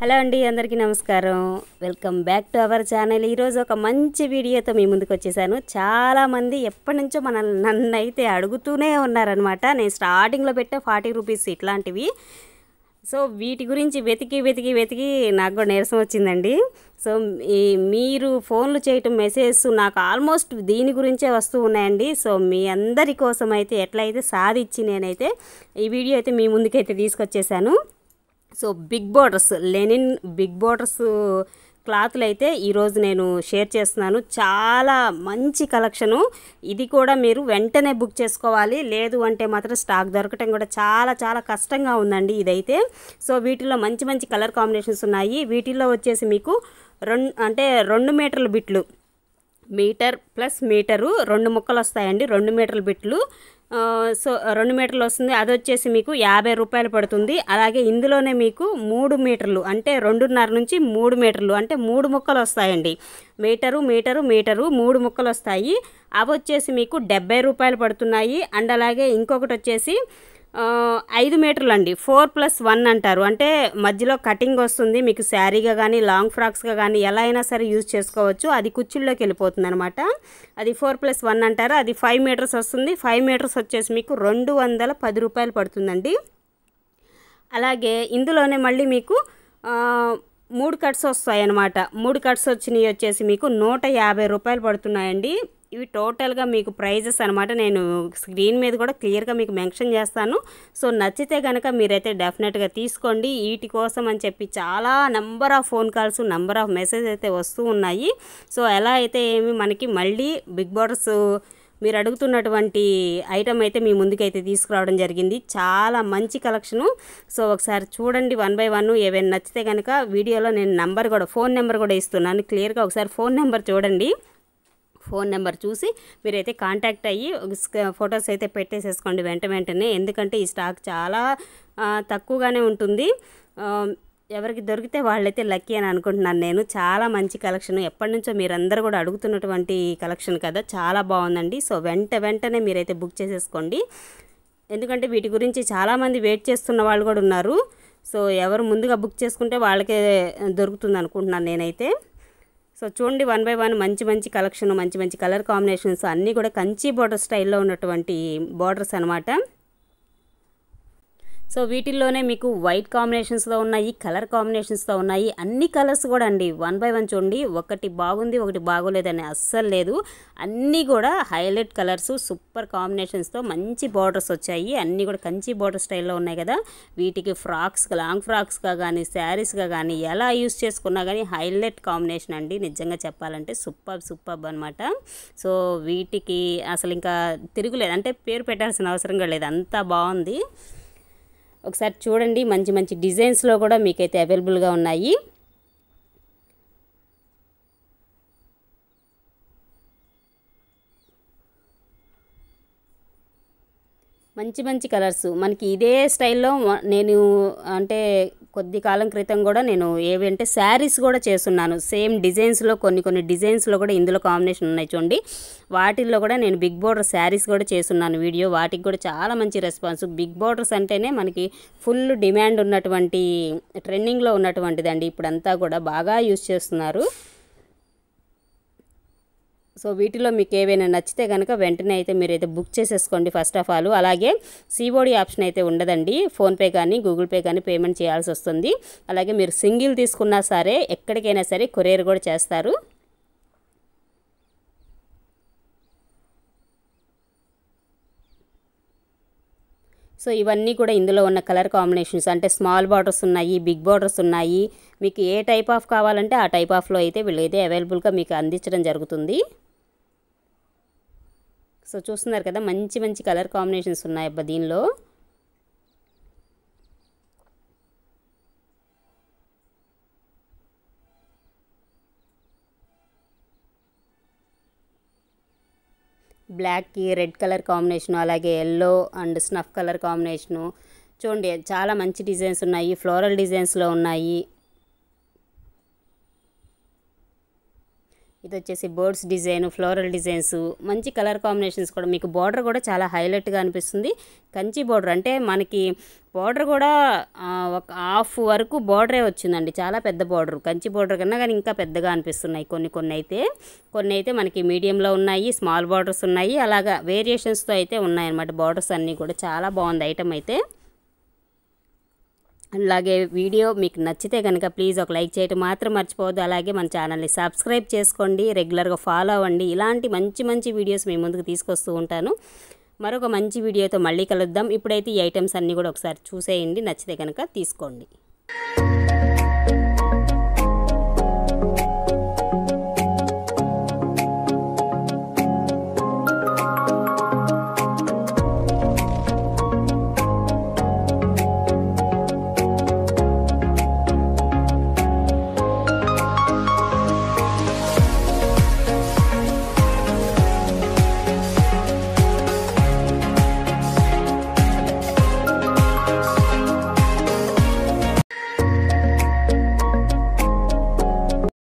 hello అండి అందరికీ నమస్కారం welcome back to our channel ఈరోజు ఒక మంచి వీడియోతో మీ ముందుకు వచ్చేసాను చాలామంది ఎప్పటి నుంచో మనల్ని నన్ను అయితే అడుగుతూనే ఉన్నారనమాట నేను స్టార్టింగ్లో పెట్టే ఫార్టీ రూపీస్ ఇట్లాంటివి సో వీటి గురించి వెతికి వెతికి వెతికి నాకు కూడా నీరసం వచ్చిందండి సో ఈ మీరు ఫోన్లు చేయటం మెసేజ్ నాకు ఆల్మోస్ట్ దీని గురించే వస్తూ ఉన్నాయండి సో మీ అందరి కోసం అయితే ఎట్లయితే సాధించి నేనైతే ఈ వీడియో అయితే మీ ముందుకైతే తీసుకొచ్చేసాను so big borders linen big borders క్లాత్లు అయితే ఈరోజు నేను షేర్ చేస్తున్నాను చాలా మంచి కలెక్షను ఇది కూడా మీరు వెంటనే బుక్ చేసుకోవాలి లేదు అంటే మాత్రం స్టాక్ దొరకటం కూడా చాలా చాలా కష్టంగా ఉందండి ఇదైతే సో వీటిలో మంచి మంచి కలర్ కాంబినేషన్స్ ఉన్నాయి వీటిల్లో వచ్చేసి మీకు రెండు అంటే రెండు మీటర్ల బిట్లు మీటర్ ప్లస్ మీటరు రెండు ముక్కలు వస్తాయండి రెండు మీటర్ల బిట్లు సో రెండు మీటర్లు వస్తుంది అది వచ్చేసి మీకు యాభై రూపాయలు పడుతుంది అలాగే ఇందులోనే మీకు మూడు మీటర్లు అంటే రెండున్నర నుంచి మూడు మీటర్లు అంటే మూడు ముక్కలు వస్తాయండి మీటరు మీటరు మీటరు మూడు ముక్కలు వస్తాయి అవి వచ్చేసి మీకు డెబ్బై రూపాయలు పడుతున్నాయి అండ్ అలాగే ఇంకొకటి వచ్చేసి ఐదు మీటర్లు అండి ఫోర్ ప్లస్ వన్ అంటారు అంటే మధ్యలో కటింగ్ వస్తుంది మీకు శారీగా కానీ లాంగ్ ఫ్రాక్స్గా కానీ ఎలా అయినా సరే యూజ్ చేసుకోవచ్చు అది కుర్చీల్లోకి వెళ్ళిపోతుంది అనమాట అది ఫోర్ ప్లస్ వన్ అంటారు అది ఫైవ్ మీటర్స్ వస్తుంది ఫైవ్ మీటర్స్ వచ్చేసి మీకు రెండు వందల పది రూపాయలు పడుతుందండి అలాగే ఇందులోనే మళ్ళీ మీకు మూడు కట్స్ వస్తాయి అన్నమాట మూడు కట్స్ వచ్చినాయి వచ్చేసి మీకు నూట యాభై రూపాయలు పడుతున్నాయండి ఇవి టోటల్గా మీకు ప్రైజెస్ అనమాట నేను స్క్రీన్ మీద కూడా క్లియర్గా మీకు మెన్షన్ చేస్తాను సో నచ్చితే కనుక మీరైతే డెఫినెట్గా తీసుకోండి వీటి కోసం అని చెప్పి చాలా number of phone calls number of message అయితే వస్తూ ఉన్నాయి సో ఎలా అయితే ఏమి మనకి మళ్ళీ బిగ్ బాడర్స్ మీరు అడుగుతున్నటువంటి ఐటమ్ అయితే మీ ముందుకైతే తీసుకురావడం జరిగింది చాలా మంచి కలెక్షను సో ఒకసారి చూడండి వన్ బై వన్ ఏవైనా నచ్చితే కనుక వీడియోలో నేను నెంబర్ కూడా ఫోన్ నెంబర్ కూడా ఇస్తున్నాను క్లియర్గా ఒకసారి ఫోన్ నెంబర్ చూడండి ఫోన్ నెంబర్ చూసి మీరైతే కాంటాక్ట్ అయ్యి ఫొటోస్ అయితే పెట్టేసేసుకోండి వెంట వెంటనే ఎందుకంటే ఈ స్టాక్ చాలా తక్కువగానే ఉంటుంది ఎవరికి దొరికితే వాళ్ళైతే లక్కీ అని అనుకుంటున్నాను నేను చాలా మంచి కలెక్షన్ ఎప్పటి నుంచో మీరందరూ కూడా అడుగుతున్నటువంటి కలెక్షన్ కదా చాలా బాగుందండి సో వెంట వెంటనే మీరైతే బుక్ చేసేసుకోండి ఎందుకంటే వీటి గురించి చాలామంది వెయిట్ చేస్తున్న వాళ్ళు కూడా ఉన్నారు సో ఎవరు ముందుగా బుక్ చేసుకుంటే వాళ్ళకే దొరుకుతుంది అనుకుంటున్నాను నేనైతే సో చూడండి వన్ బై వన్ మంచి మంచి కలెక్షన్ మంచి మంచి కలర్ కాంబినేషన్స్ అన్నీ కూడా కంచి బార్డర్ స్టైల్లో ఉన్నటువంటి బోర్డర్స్ అనమాట సో వీటిల్లోనే మీకు వైట్ కాంబినేషన్స్లో ఉన్నాయి కలర్ కాంబినేషన్స్తో ఉన్నాయి అన్ని కలర్స్ కూడా అండి వన్ బై వన్ చూడండి ఒకటి బాగుంది ఒకటి బాగోలేదని అస్సలు లేదు అన్నీ కూడా హైలైట్ కలర్స్ సూపర్ కాంబినేషన్స్తో మంచి బార్డర్స్ వచ్చాయి అన్నీ కూడా కంచి బార్డర్ స్టైల్లో ఉన్నాయి కదా వీటికి ఫ్రాక్స్ లాంగ్ ఫ్రాక్స్గా కానీ శారీస్గా కానీ ఎలా యూస్ చేసుకున్నా కానీ హైలైట్ కాంబినేషన్ అండి నిజంగా చెప్పాలంటే సూపర్ సూపర్ అనమాట సో వీటికి అసలు ఇంకా తిరుగులేదు అంటే పేరు పెట్టాల్సిన అవసరం కూడా లేదు అంతా బాగుంది ఒకసారి చూడండి మంచి మంచి డిజైన్స్లో కూడా మీకైతే అవైలబుల్గా ఉన్నాయి మంచి మంచి కలర్స్ మనకి ఇదే స్టైల్లో నేను అంటే కొద్ది కాలం క్రితం కూడా నేను ఏవి అంటే శారీస్ కూడా చేస్తున్నాను సేమ్ డిజైన్స్లో కొన్ని కొన్ని డిజైన్స్లో కూడా ఇందులో కాంబినేషన్ ఉన్నాయి చూడండి వాటిల్లో కూడా నేను బిగ్ బోర్డర్ శారీస్ కూడా చేస్తున్నాను వీడియో వాటికి కూడా చాలా మంచి రెస్పాన్స్ బిగ్ బోర్డర్స్ అంటేనే మనకి ఫుల్ డిమాండ్ ఉన్నటువంటి ట్రెండింగ్లో ఉన్నటువంటిదండి ఇప్పుడంతా కూడా బాగా యూస్ చేస్తున్నారు సో వీటిలో మీకు ఏవైనా నచ్చితే కనుక వెంటనే అయితే మీరు అయితే బుక్ చేసేసుకోండి ఫస్ట్ ఆఫ్ ఆల్ అలాగే సిఓడి ఆప్షన్ అయితే ఉండదండి ఫోన్పే కానీ గూగుల్ పే కానీ పేమెంట్ చేయాల్సి వస్తుంది అలాగే మీరు సింగిల్ తీసుకున్నా సరే ఎక్కడికైనా సరే కొరియర్ కూడా చేస్తారు సో ఇవన్నీ కూడా ఇందులో ఉన్న కలర్ కాంబినేషన్స్ అంటే స్మాల్ బార్డర్స్ ఉన్నాయి బిగ్ బార్డర్స్ ఉన్నాయి మీకు ఏ టైప్ ఆఫ్ కావాలంటే ఆ టైప్ ఆఫ్లో అయితే వీళ్ళైతే అవైలబుల్గా మీకు అందించడం జరుగుతుంది సో చూస్తున్నారు కదా మంచి మంచి కలర్ కాంబినేషన్స్ ఉన్నాయి అబ్బా దీనిలో బ్లాక్కి రెడ్ కలర్ కాంబినేషను అలాగే yellow and snuff colour combination చూడండి చాలా మంచి డిజైన్స్ ఉన్నాయి ఫ్లోరల్ డిజైన్స్లో ఉన్నాయి ఇది వచ్చేసి బర్డ్స్ డిజైన్ ఫ్లోరల్ డిజైన్స్ మంచి కలర్ కాంబినేషన్స్ కూడా మీకు బార్డర్ కూడా చాలా హైలైట్గా అనిపిస్తుంది కంచి బార్డర్ అంటే మనకి బార్డర్ కూడా ఒక హాఫ్ వరకు బార్డరే వచ్చిందండి చాలా పెద్ద బార్డర్ కంచి బార్డర్ కన్నా కానీ ఇంకా పెద్దగా అనిపిస్తున్నాయి కొన్ని కొన్ని అయితే కొన్ని అయితే మనకి మీడియంలో ఉన్నాయి స్మాల్ బార్డర్స్ ఉన్నాయి అలాగా వేరియేషన్స్తో అయితే ఉన్నాయన్నమాట బార్డర్స్ అన్నీ కూడా చాలా బాగుంది ఐటమ్ అయితే అలాగే వీడియో మీకు నచ్చితే కనుక ప్లీజ్ ఒక లైక్ చేయటం మాత్రం మర్చిపోవద్దు అలాగే మన ఛానల్ని సబ్స్క్రైబ్ చేసుకోండి రెగ్యులర్గా ఫాలో అవ్వండి ఇలాంటి మంచి మంచి వీడియోస్ మీ ముందుకు తీసుకొస్తూ ఉంటాను మరొక మంచి వీడియోతో మళ్ళీ కలుద్దాం ఇప్పుడైతే ఈ ఐటమ్స్ అన్నీ కూడా ఒకసారి చూసేయండి నచ్చితే కనుక తీసుకోండి